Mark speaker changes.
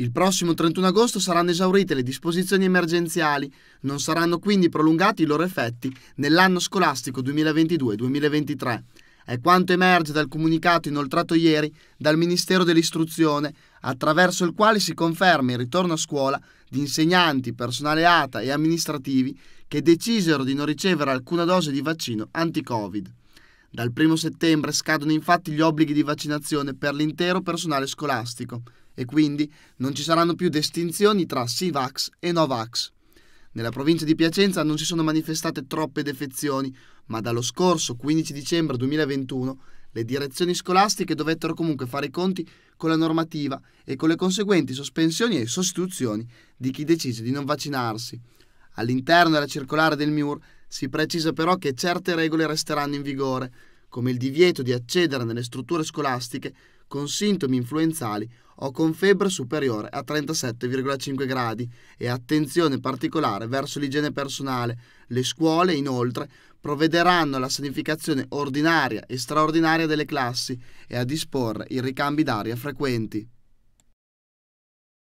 Speaker 1: Il prossimo 31 agosto saranno esaurite le disposizioni emergenziali, non saranno quindi prolungati i loro effetti nell'anno scolastico 2022-2023. È quanto emerge dal comunicato inoltrato ieri dal Ministero dell'Istruzione, attraverso il quale si conferma il ritorno a scuola di insegnanti, personale ATA e amministrativi che decisero di non ricevere alcuna dose di vaccino anti-Covid. Dal 1 settembre scadono infatti gli obblighi di vaccinazione per l'intero personale scolastico e quindi non ci saranno più distinzioni tra Sivax e Novax. Nella provincia di Piacenza non si sono manifestate troppe defezioni, ma dallo scorso 15 dicembre 2021 le direzioni scolastiche dovettero comunque fare i conti con la normativa e con le conseguenti sospensioni e sostituzioni di chi decise di non vaccinarsi. All'interno della circolare del MIUR si precisa però che certe regole resteranno in vigore, come il divieto di accedere nelle strutture scolastiche con sintomi influenzali o con febbre superiore a 37,5 gradi e attenzione particolare verso l'igiene personale. Le scuole, inoltre, provvederanno alla sanificazione ordinaria e straordinaria delle classi e a disporre i ricambi d'aria frequenti.